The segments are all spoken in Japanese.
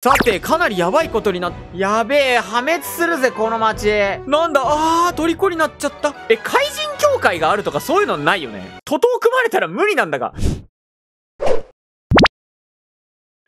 さて、かなりやばいことになっ、やべえ、破滅するぜ、この街。なんだ、あー、虜になっちゃった。え、怪人協会があるとかそういうのないよね。徒党組まれたら無理なんだが。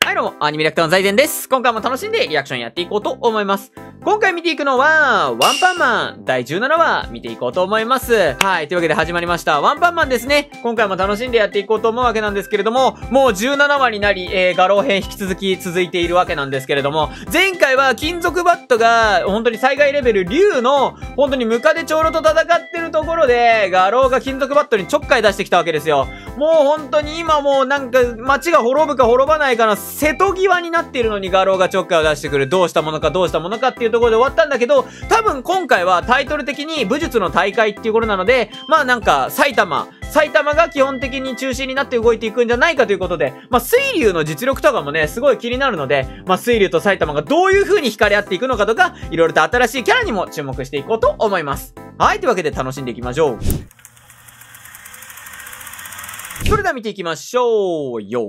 はいどうも、アニメレクターの財前です。今回も楽しんでリアクションやっていこうと思います。今回見ていくのは、ワンパンマン第17話見ていこうと思います。はい、というわけで始まりました。ワンパンマンですね。今回も楽しんでやっていこうと思うわけなんですけれども、もう17話になり、えー、画廊編引き続き続いているわけなんですけれども、前回は金属バットが、本当に災害レベル竜の、本当にムカデ長老と戦ってるところで、画廊が金属バットにちょっかい出してきたわけですよ。もう本当に今もうなんか街が滅ぶか滅ばないかな、瀬戸際になっているのに画廊がちょっかいを出してくる。どうしたものかどうしたものかっていうところで終わったんだけど、多分今回はタイトル的に武術の大会っていうことなので、まあなんか埼玉、埼玉が基本的に中心になって動いていくんじゃないかということで、まあ水流の実力とかもね、すごい気になるので、まあ水流と埼玉がどういう風に惹かれ合っていくのかとか、いろいろと新しいキャラにも注目していこうと思います。はい、というわけで楽しんでいきましょう。それでは見ていきましょう。よ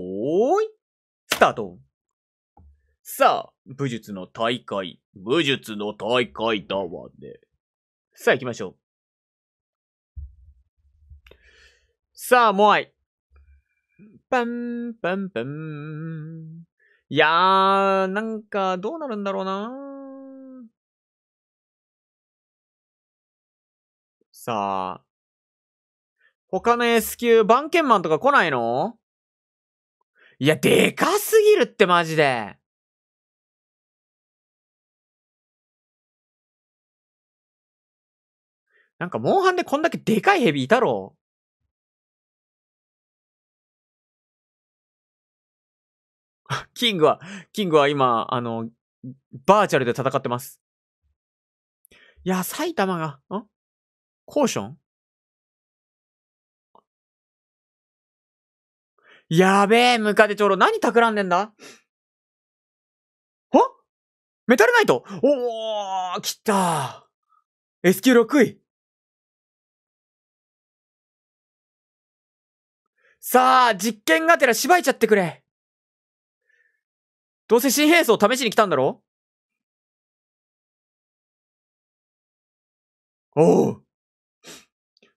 ーい。タートさあ、武術の大会、武術の大会だわね。さあ行きましょう。さあ、モアイ。パン、パン、パン。いやー、なんか、どうなるんだろうなさあ。他の S 級、番犬マンとか来ないのいや、でかすぎるってマジで。なんか、モンハンでこんだけでかいヘビいたろ キングは、キングは今、あの、バーチャルで戦ってます。いや、埼玉が、んコーションやべえ、ムカデ長老。何企んでんだはメタルナイトおー、来た !S 級6位。さあ、実験がてら縛いちゃってくれ。どうせ新兵装試しに来たんだろおう。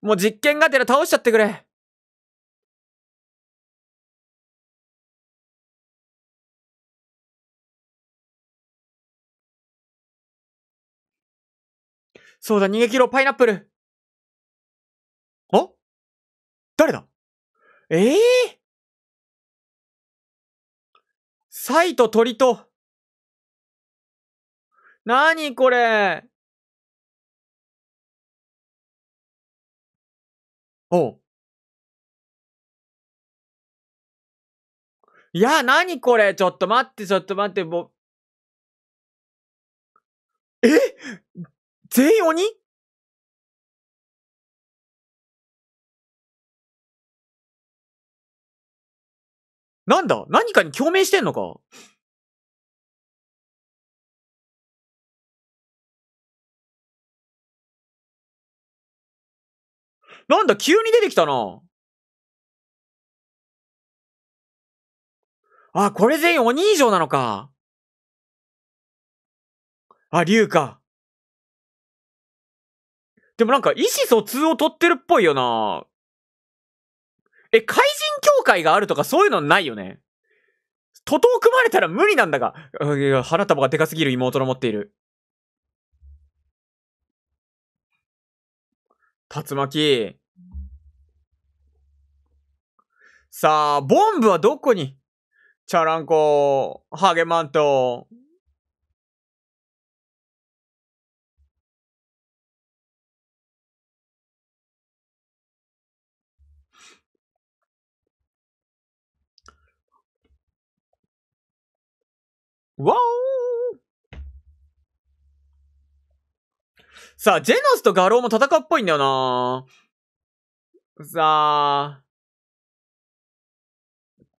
もう実験がてら倒しちゃってくれ。そうだ、逃げ切ろう、パイナップル。あ誰だええー、サイと鳥と。なにこれおう。いや、なにこれちょっと待って、ちょっと待って、もう。え全員鬼なんだ何かに共鳴してんのかなんだ急に出てきたな。あ、これ全員鬼以上なのか。あ、竜か。でもなんか意思疎通を取ってるっぽいよなえ、怪人協会があるとかそういうのないよね徒党組まれたら無理なんだが。いや、花束がでかすぎる妹の持っている。竜巻。さあ、ボンブはどこにチャランコ、ハゲマント、わおさあ、ジェノスとガローも戦うっぽいんだよなさあ。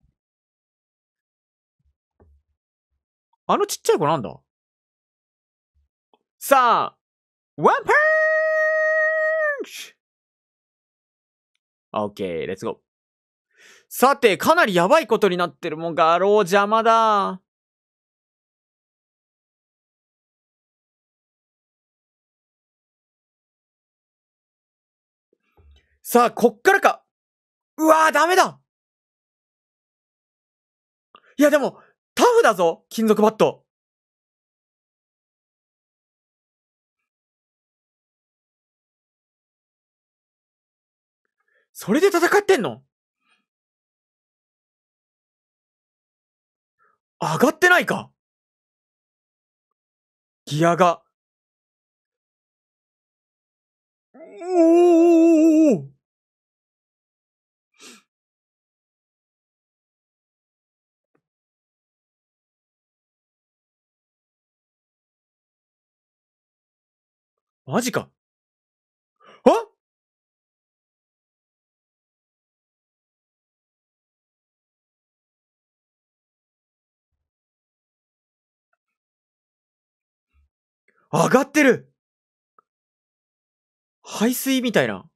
あのちっちゃい子なんださあ、ワンパンチケー、レッツゴー。さて、かなりやばいことになってる。もう、ロー邪魔だ。さあ、こっからか。うわダメだいや、でも、タフだぞ金属バット。それで戦ってんの上がってないかギアが。おおマジか。あ上がってる排水みたいな。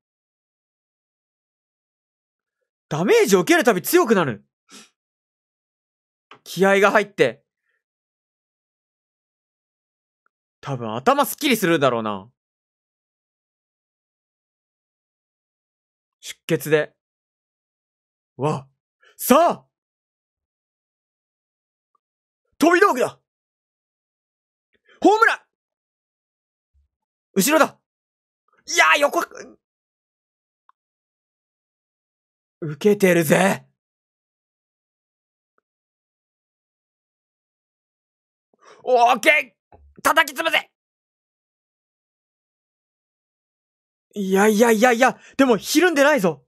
ダメージを受けるたび強くなる。気合が入って。多分頭すっきりするだろうな。決で。わ、さあ飛び道具だホームラン後ろだいやー横、受けてるぜオーケー叩きつぶせいやいやいやいや、でもひるんでないぞ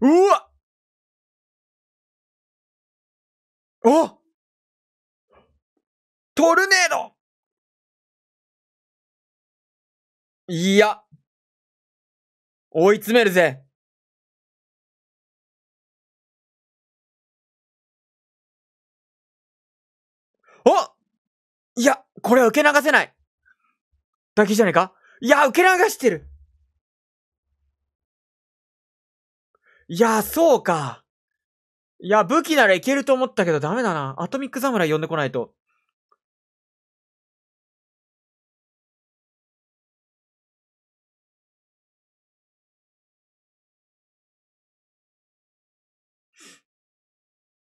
うわおトルネードいや、追い詰めるぜいや、これは受け流せないだけじゃねえかいや、受け流してるいや、そうか。いや、武器ならいけると思ったけどダメだな。アトミック侍呼んでこないと。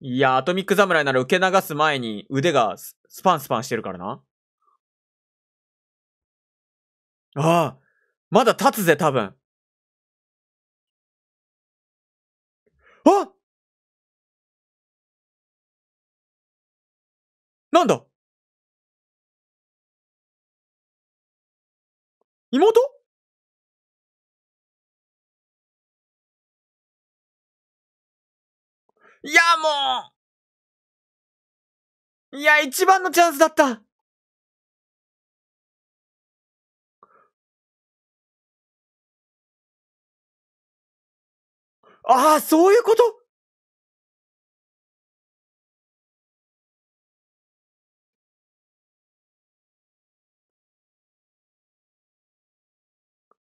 いや、アトミック侍なら受け流す前に腕がスパンスパンしてるからな。ああ、まだ立つぜ、多分。あなんだ妹いや、もういや、一番のチャンスだったああ、そういうこと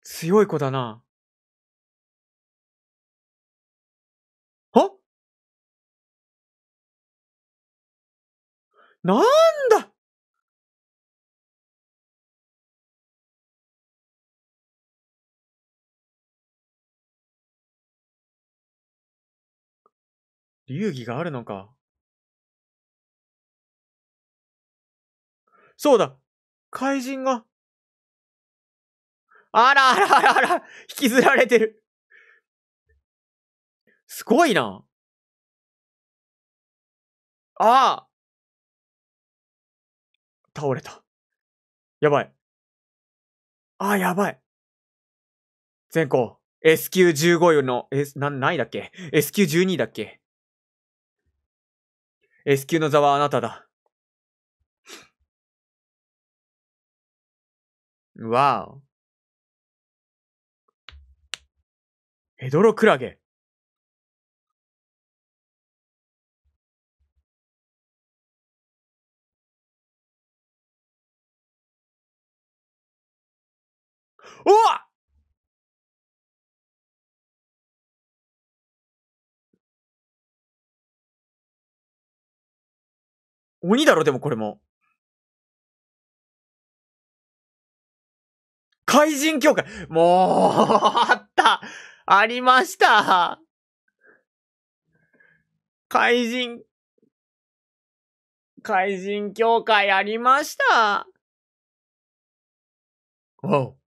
強い子だな。なんだ流儀があるのか。そうだ怪人が。あらあらあらあら引きずられてる。すごいな。ああ倒れた。やばい。あ、やばい。前項、S 級15よりの、S、な、ないだっけ ?S 級12だっけ ?S 級の座はあなただ。わお。ヘドロクラゲ。うわ鬼だろ、でもこれも。怪人協会。もう、あったありました怪人、怪人協会ありました。おう。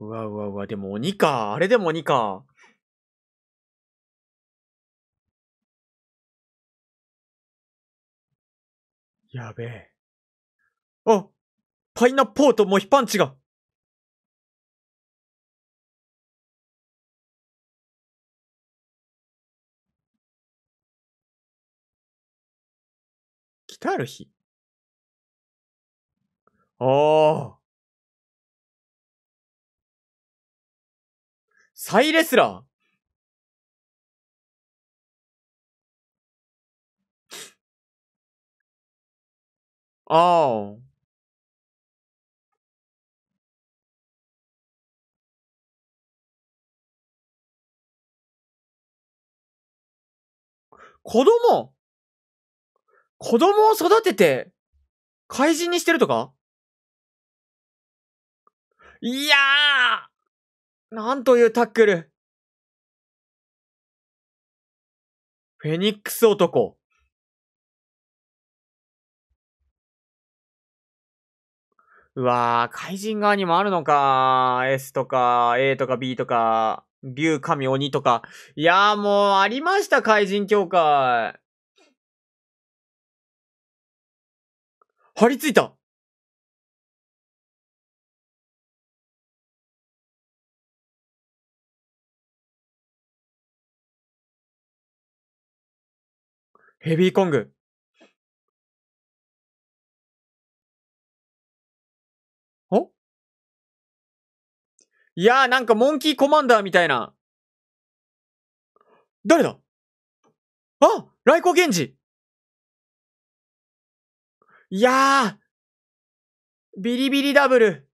うわうわうわ、でも鬼か。あれでも鬼か。やべえ。あパイナッポーとモヒパンチが来たる日ああサイレスラー ああ。子供子供を育てて、怪人にしてるとかいやーなんというタックル。フェニックス男。うわぁ、怪人側にもあるのか。S とか、A とか B とか、竜、神、鬼とか。いやぁ、もう、ありました、怪人協会。張り付いたヘビーコング。おいやーなんかモンキーコマンダーみたいな。誰だあ雷光源氏いやービリビリダブル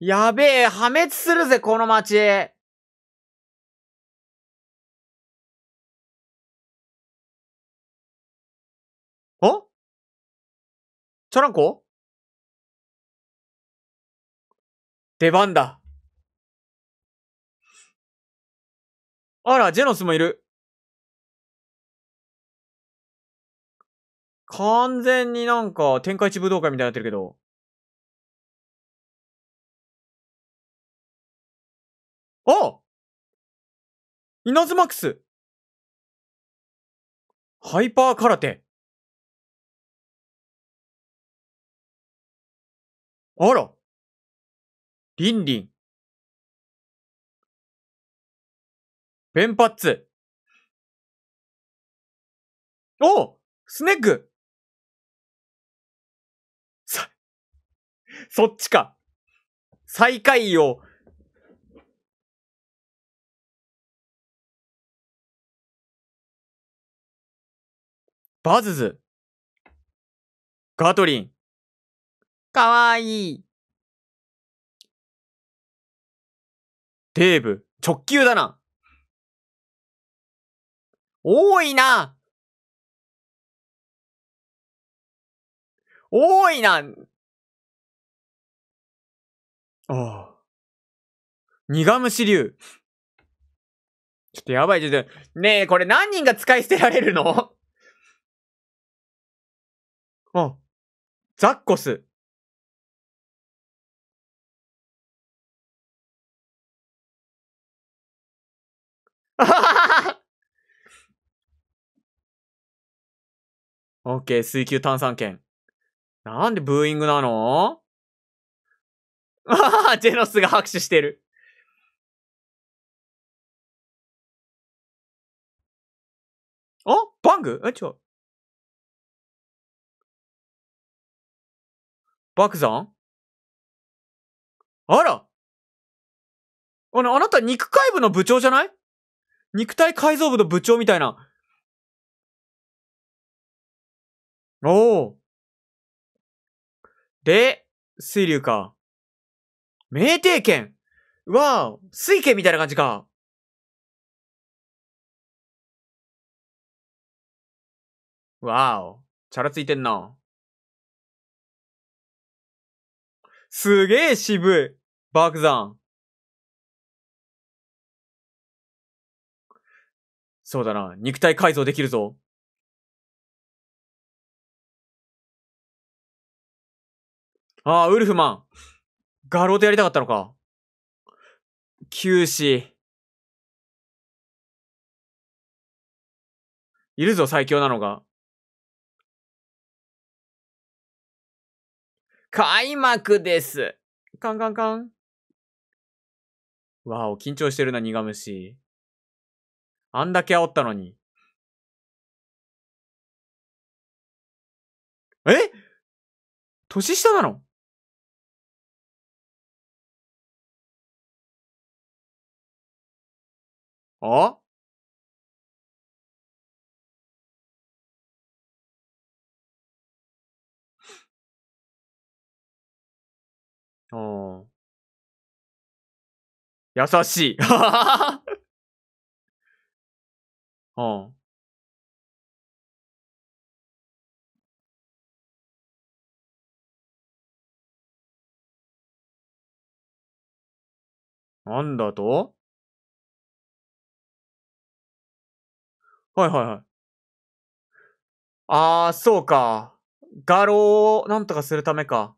やべえ、破滅するぜ、この街。おチャランコ出番だ。あら、ジェノスもいる。完全になんか、天下一武道会みたいになってるけど。あイナズマックスハイパー空手あらリンリンペンパッツおスネッグさ、そっちか最下位をバズズ。ガトリン。かわいい。デーブ、直球だな。多いな。多いな。ああ。苦虫流。ちょっとやばい、ちょっと。ねえ、これ何人が使い捨てられるのあ、ザッコス。オッケー、水球炭酸圏。なんでブーイングなのああ、ジェノスが拍手してる。あバングえ、違う。爆弾あらあの、あなた肉海部の部長じゃない肉体改造部の部長みたいな。おお。で、水流か。名帝剣わあ、水剣みたいな感じか。わお、チャラついてんな。すげえ渋い。爆弾。そうだな。肉体改造できるぞ。ああ、ウルフマン。ガローとやりたかったのか。九死。いるぞ、最強なのが。開幕です。カンカンカン。わお、緊張してるな、苦虫。あんだけ煽ったのに。え年下なのあああ。優しい。うん。なんだとはいはいはい。ああ、そうか。画廊をなんとかするためか。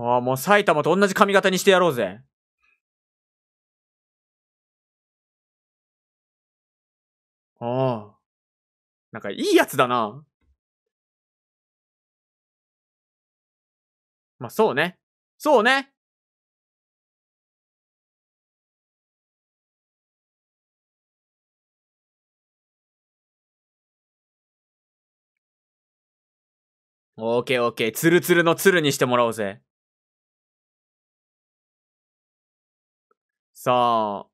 ああ、もう埼玉と同じ髪型にしてやろうぜ。ああ。なんかいいやつだな。まあ、そうね。そうね。オーケーオーケー。ツルツルのツルにしてもらおうぜ。さあ、は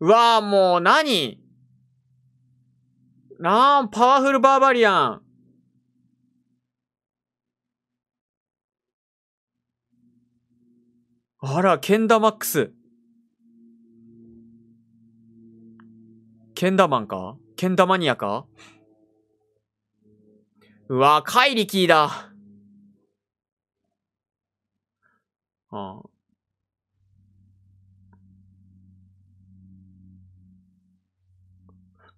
うわあ、もう何なあ、パワフルバーバリアン。あら、ケンダマックス。ケンダマンかケンダマニアかうわぁ、カイリキーだ。ああ。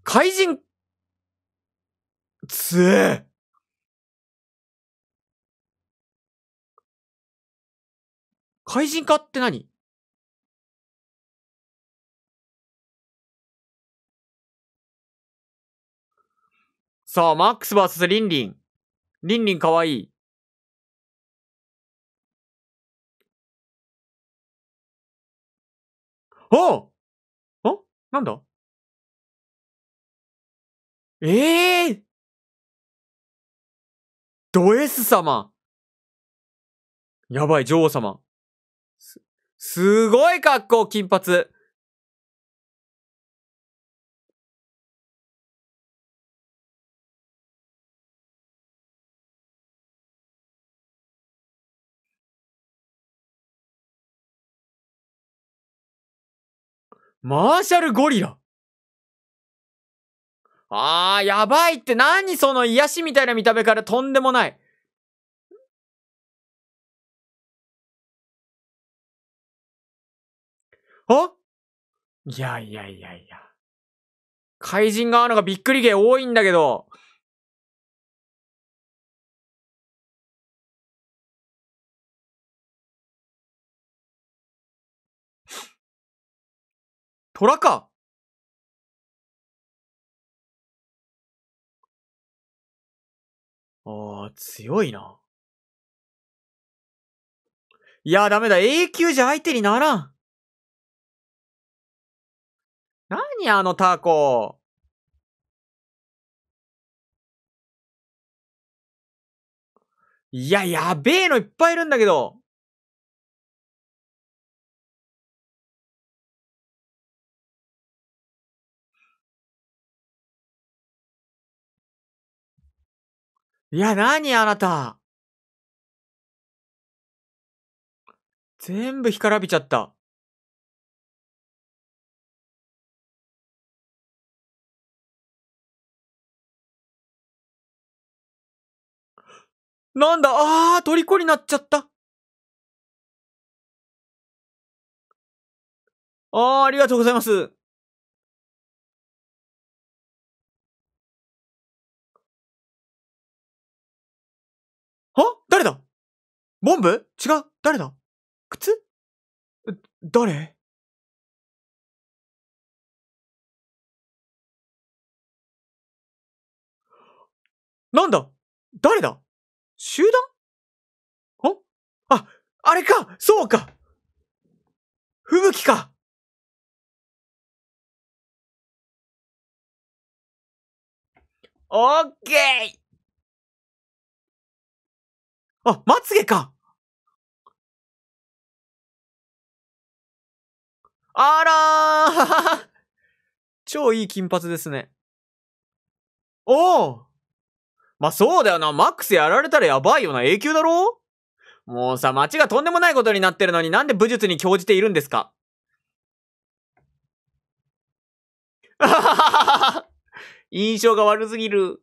怪人、つえ。怪人かって何さあ、マックス VS リンリン。リンリンかわいい。ああなんだええー、ド S 様やばい、女王様。す、すごい格好、金髪。マーシャルゴリラ。あー、やばいって何その癒しみたいな見た目からとんでもない。あいやいやいやいや。怪人側のがびっくり芸多いんだけど。虎かああ、強いな。いや、ダメだ。永久じゃ相手にならん。なにあのタコ。いや、やべえのいっぱいいるんだけど。いや、なにあなた。全部干からびちゃった。なんだああ、虜になっちゃった。ああ、ありがとうございます。ボンブ違う誰だ靴誰なんだ誰だ集団んあ、あれかそうか吹雪かオッケーあ、まつげかあらー 超いい金髪ですね。おおまあ、そうだよな。マックスやられたらやばいよな。永久だろもうさ、街がとんでもないことになってるのになんで武術に興じているんですか 印象が悪すぎる。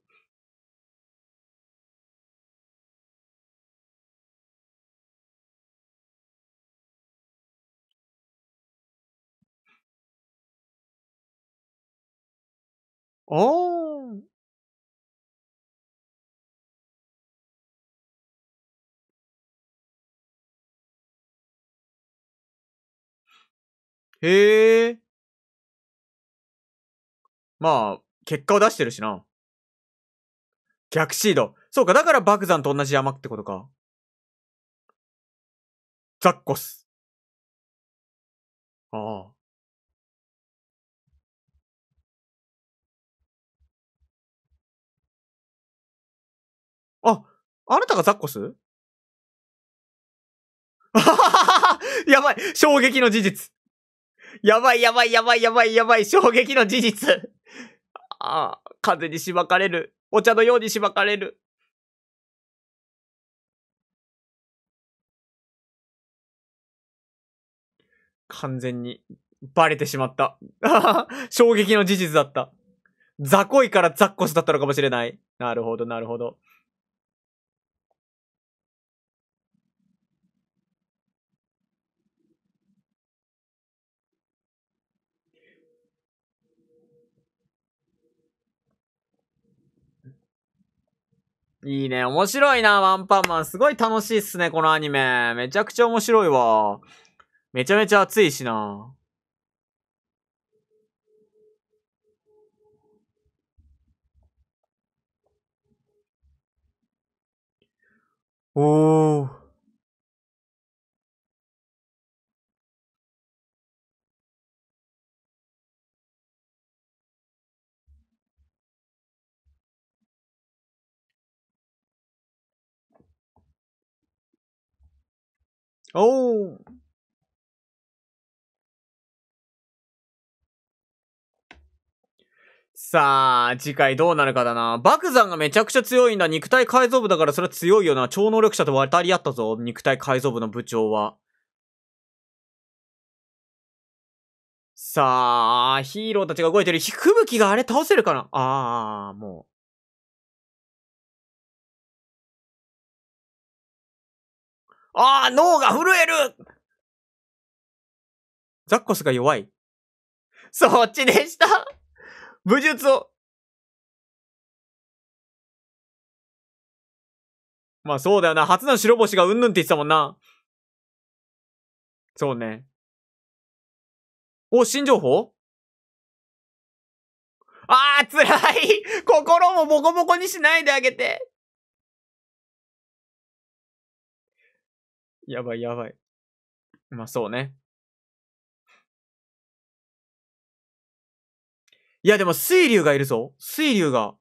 おー。へえ。まあ、結果を出してるしな。逆シード。そうか、だから爆山と同じ山ってことか。ザッコス。ああ。あなたがザッコス やばい衝撃の事実やばいやばいやばいやばいやばい衝撃の事実ああ、風にしばかれる。お茶のようにしばかれる。完全に、バレてしまった。衝撃の事実だった。雑魚いからザッコスだったのかもしれない。なるほど、なるほど。いいね。面白いな、ワンパンマン。すごい楽しいっすね、このアニメ。めちゃくちゃ面白いわ。めちゃめちゃ熱いしな。おー。おお。さあ、次回どうなるかだな。爆山がめちゃくちゃ強いんだ。肉体改造部だからそれは強いよな。超能力者と渡り合ったぞ。肉体改造部の部長は。さあ、ヒーローたちが動いてる。吹雪があれ倒せるかなああ、もう。ああ、脳が震えるザッコスが弱い。そっちでした。武術を。まあそうだよな。初の白星がうんぬんって言ってたもんな。そうね。お、新情報ああ、辛い心もボコボコにしないであげてやばいやばい。まあそうね。いやでも水流がいるぞ。水流が。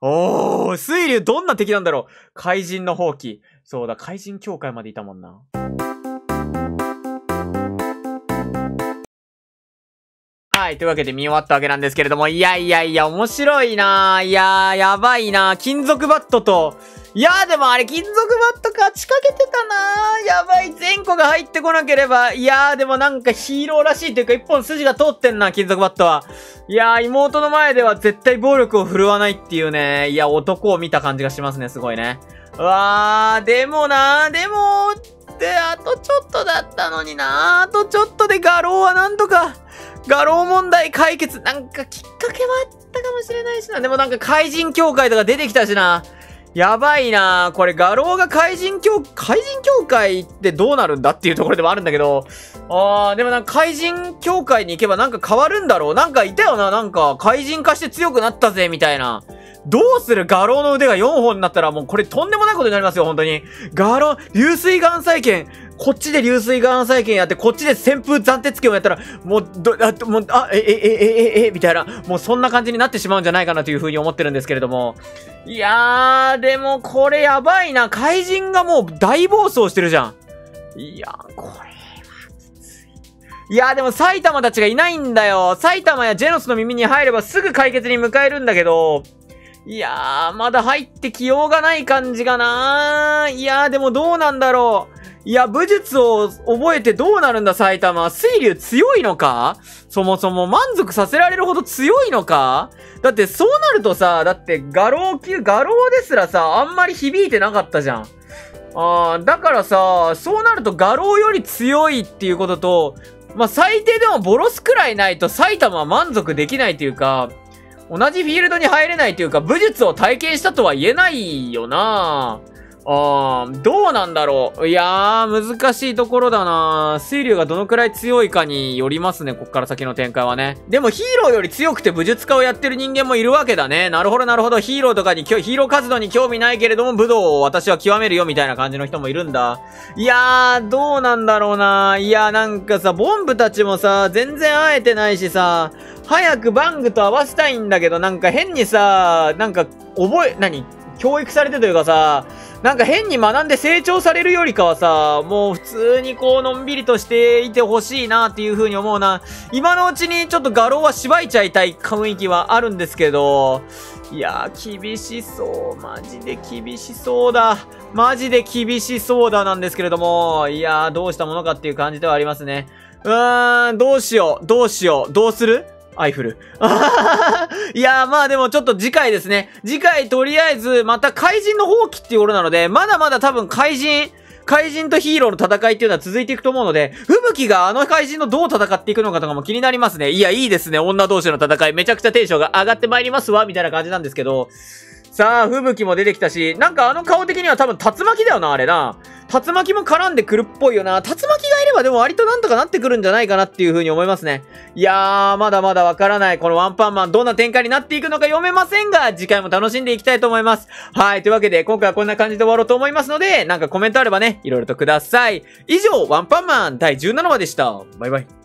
おー、水流どんな敵なんだろう怪人の放棄。そうだ、怪人協会までいたもんな。はい。というわけで見終わったわけなんですけれども、いやいやいや、面白いないやー、やばいな金属バットと、いやーでもあれ金属バット勝ちかけてたなーやばい、前個が入ってこなければ。いやーでもなんかヒーローらしいというか一本筋が通ってんな、金属バットは。いやー妹の前では絶対暴力を振るわないっていうね、いや男を見た感じがしますね、すごいね。うわー、でもなー、でもてあとちょっとだったのになあとちょっとで画廊はなんとか、画廊問題解決。なんかきっかけはあったかもしれないしな。でもなんか怪人協会とか出てきたしな。やばいなこれ画廊が怪人協、怪人協会ってどうなるんだっていうところでもあるんだけど。あー、でもなんか怪人協会に行けばなんか変わるんだろう。なんかいたよな。なんか怪人化して強くなったぜ、みたいな。どうする画廊の腕が4本になったらもうこれとんでもないことになりますよ、本当に。画廊、流水岩債券、こっちで流水岩債券やって、こっちで旋風暫定券をやったら、もう、ど、あ、もう、あ、え、え、え、え、え、みたいな、もうそんな感じになってしまうんじゃないかなというふうに思ってるんですけれども。いやー、でもこれやばいな。怪人がもう大暴走してるじゃん。いやー、これ。いやーでも埼玉たちがいないんだよ。埼玉やジェノスの耳に入ればすぐ解決に迎えるんだけど、いやー、まだ入ってきようがない感じがなー。いやー、でもどうなんだろう。いや、武術を覚えてどうなるんだ、埼玉。水流強いのかそもそも満足させられるほど強いのかだってそうなるとさ、だって画廊級、画廊ですらさ、あんまり響いてなかったじゃん。あー、だからさ、そうなると画廊より強いっていうことと、まあ、最低でもボロスくらいないと埼玉は満足できないというか、同じフィールドに入れないというか、武術を体験したとは言えないよなぁ。ああ、どうなんだろう。いやー、難しいところだな水流がどのくらい強いかによりますね、こっから先の展開はね。でもヒーローより強くて武術家をやってる人間もいるわけだね。なるほど、なるほど。ヒーローとかに、ヒーロー活動に興味ないけれども、武道を私は極めるよ、みたいな感じの人もいるんだ。いやー、どうなんだろうないやー、なんかさ、ボンブたちもさ、全然会えてないしさ、早くバングと合わせたいんだけど、なんか変にさ、なんか、覚え、何教育されてというかさ、なんか変に学んで成長されるよりかはさ、もう普通にこう、のんびりとしていてほしいなっていう風に思うな。今のうちにちょっと画廊は縛いちゃいたい雰囲気はあるんですけど、いやー、厳しそう。マジで厳しそうだ。マジで厳しそうだなんですけれども、いやー、どうしたものかっていう感じではありますね。うーん、どうしよう、どうしよう、どうするアイフル。いやー、まあでもちょっと次回ですね。次回とりあえず、また怪人の放棄っていうことなので、まだまだ多分怪人、怪人とヒーローの戦いっていうのは続いていくと思うので、吹雪があの怪人のどう戦っていくのかとかも気になりますね。いや、いいですね。女同士の戦い。めちゃくちゃテンションが上がってまいりますわ、みたいな感じなんですけど。さあ、吹雪も出てきたし、なんかあの顔的には多分竜巻だよな、あれな。竜巻も絡んでくるっぽいよな。竜巻がいればでも割となんとかなってくるんじゃないかなっていう風に思いますね。いやー、まだまだわからない。このワンパンマン、どんな展開になっていくのか読めませんが、次回も楽しんでいきたいと思います。はい、というわけで今回はこんな感じで終わろうと思いますので、なんかコメントあればね、いろいろとください。以上、ワンパンマン第17話でした。バイバイ。